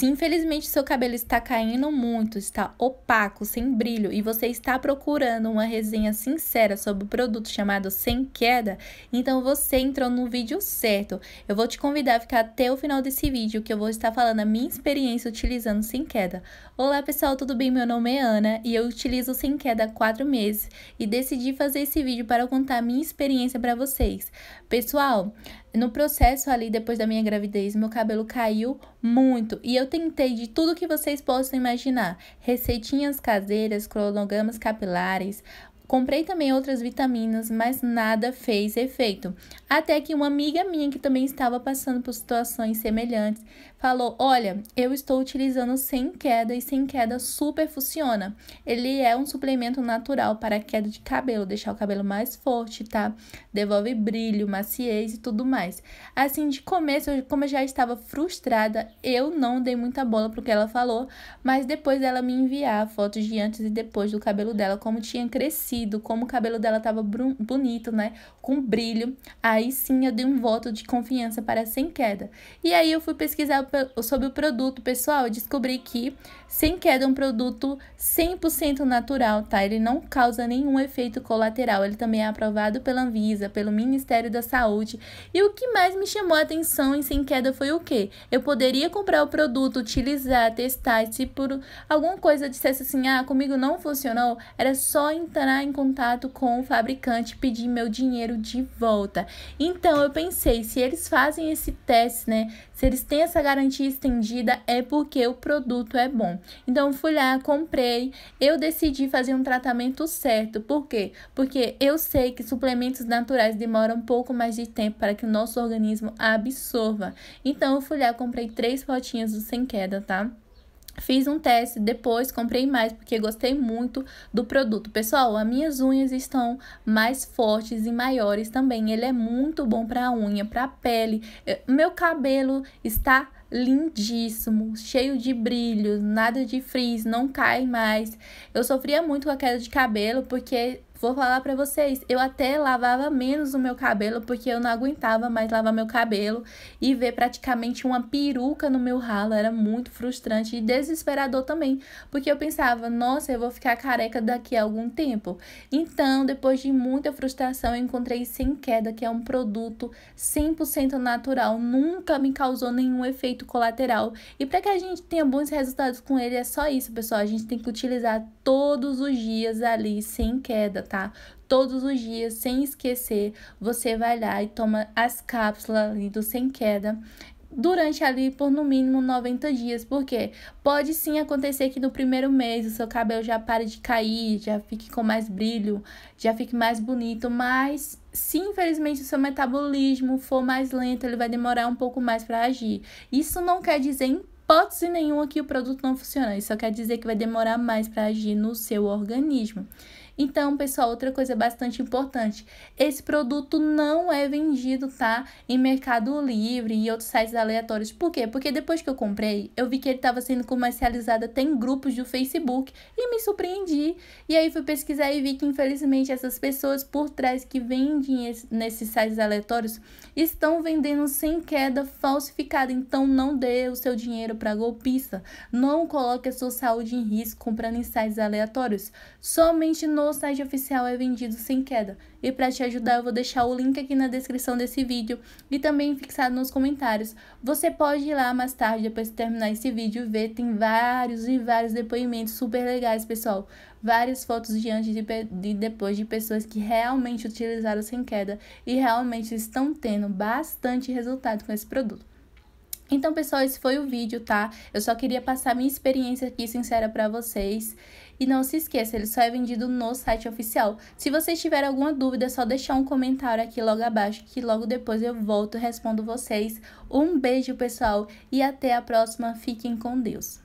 Se infelizmente seu cabelo está caindo muito, está opaco, sem brilho e você está procurando uma resenha sincera sobre o produto chamado Sem Queda, então você entrou no vídeo certo. Eu vou te convidar a ficar até o final desse vídeo que eu vou estar falando a minha experiência utilizando Sem Queda. Olá pessoal, tudo bem? Meu nome é Ana e eu utilizo Sem Queda há 4 meses e decidi fazer esse vídeo para contar a minha experiência para vocês. Pessoal, no processo ali, depois da minha gravidez, meu cabelo caiu muito. E eu tentei de tudo que vocês possam imaginar: receitinhas caseiras, cronogramas capilares, Comprei também outras vitaminas, mas nada fez efeito. Até que uma amiga minha que também estava passando por situações semelhantes falou: Olha, eu estou utilizando sem queda e sem queda super funciona. Ele é um suplemento natural para queda de cabelo, deixar o cabelo mais forte, tá? Devolve brilho, maciez e tudo mais. Assim, de começo, como eu já estava frustrada, eu não dei muita bola pro que ela falou, mas depois ela me enviar fotos de antes e depois do cabelo dela, como tinha crescido vestido, como o cabelo dela tava bonito, né? Com brilho. Aí sim eu dei um voto de confiança para Sem Queda. E aí eu fui pesquisar sobre o produto, pessoal, e descobri que Sem Queda é um produto 100% natural, tá? Ele não causa nenhum efeito colateral. Ele também é aprovado pela Anvisa, pelo Ministério da Saúde. E o que mais me chamou a atenção em Sem Queda foi o quê? Eu poderia comprar o produto, utilizar, testar, se por alguma coisa dissesse assim, ah, comigo não funcionou, era só entrar em em contato com o fabricante e pedir meu dinheiro de volta. Então eu pensei, se eles fazem esse teste, né? Se eles têm essa garantia estendida, é porque o produto é bom. Então fui lá, comprei, eu decidi fazer um tratamento certo. Por quê? Porque eu sei que suplementos naturais demoram um pouco mais de tempo para que o nosso organismo absorva. Então eu fui lá, comprei três potinhas do sem queda, tá? Fiz um teste depois, comprei mais porque gostei muito do produto. Pessoal, as minhas unhas estão mais fortes e maiores também. Ele é muito bom para unha, para pele. Meu cabelo está lindíssimo, cheio de brilhos, nada de frizz, não cai mais. Eu sofria muito com a queda de cabelo porque Vou falar para vocês, eu até lavava menos o meu cabelo porque eu não aguentava mais lavar meu cabelo e ver praticamente uma peruca no meu ralo era muito frustrante e desesperador também, porque eu pensava, nossa, eu vou ficar careca daqui a algum tempo. Então, depois de muita frustração, eu encontrei Sem Queda, que é um produto 100% natural, nunca me causou nenhum efeito colateral. E para que a gente tenha bons resultados com ele, é só isso, pessoal, a gente tem que utilizar todos os dias ali sem queda, tá? Todos os dias, sem esquecer, você vai lá e toma as cápsulas ali do sem queda durante ali por no mínimo 90 dias, porque pode sim acontecer que no primeiro mês o seu cabelo já pare de cair, já fique com mais brilho, já fique mais bonito, mas se infelizmente o seu metabolismo for mais lento, ele vai demorar um pouco mais para agir. Isso não quer dizer em hipótese nenhuma que o produto não funciona, isso só quer dizer que vai demorar mais para agir no seu organismo. Então, pessoal, outra coisa bastante importante, esse produto não é vendido, tá, em Mercado Livre e outros sites aleatórios. Por quê? Porque depois que eu comprei, eu vi que ele estava sendo comercializado até em grupos do Facebook e me surpreendi. E aí fui pesquisar e vi que, infelizmente, essas pessoas por trás que vendem nesses sites aleatórios estão vendendo sem queda falsificada. Então, não dê o seu dinheiro para golpista. Não coloque a sua saúde em risco comprando em sites aleatórios. Somente no o site oficial é vendido sem queda. E para te ajudar, eu vou deixar o link aqui na descrição desse vídeo e também fixado nos comentários. Você pode ir lá mais tarde, depois de terminar esse vídeo, ver. Tem vários e vários depoimentos super legais, pessoal. Várias fotos de antes e de depois de pessoas que realmente utilizaram sem queda e realmente estão tendo bastante resultado com esse produto. Então, pessoal, esse foi o vídeo, tá? Eu só queria passar minha experiência aqui sincera para vocês. E não se esqueça, ele só é vendido no site oficial. Se vocês tiverem alguma dúvida, é só deixar um comentário aqui logo abaixo, que logo depois eu volto e respondo vocês. Um beijo, pessoal, e até a próxima. Fiquem com Deus.